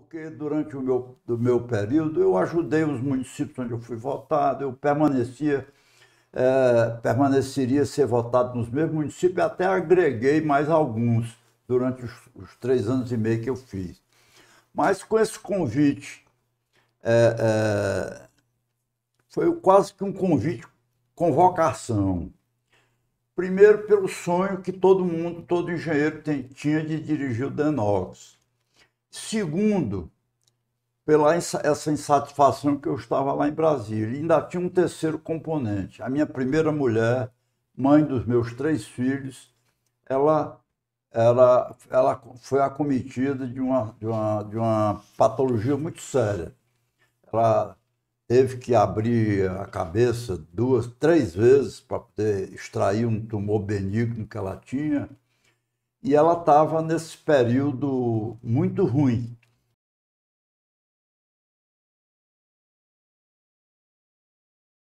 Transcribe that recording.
porque durante o meu, do meu período eu ajudei os municípios onde eu fui votado, eu permanecia, é, permaneceria ser votado nos mesmos municípios, até agreguei mais alguns durante os, os três anos e meio que eu fiz. Mas com esse convite, é, é, foi quase que um convite, convocação. Primeiro, pelo sonho que todo mundo, todo engenheiro tem, tinha de dirigir o Denox. Segundo, pela essa insatisfação que eu estava lá em Brasília. E ainda tinha um terceiro componente. A minha primeira mulher, mãe dos meus três filhos, ela era, ela foi acometida de uma, de, uma, de uma patologia muito séria. Ela teve que abrir a cabeça duas, três vezes para poder extrair um tumor benigno que ela tinha e ela estava nesse período muito ruim.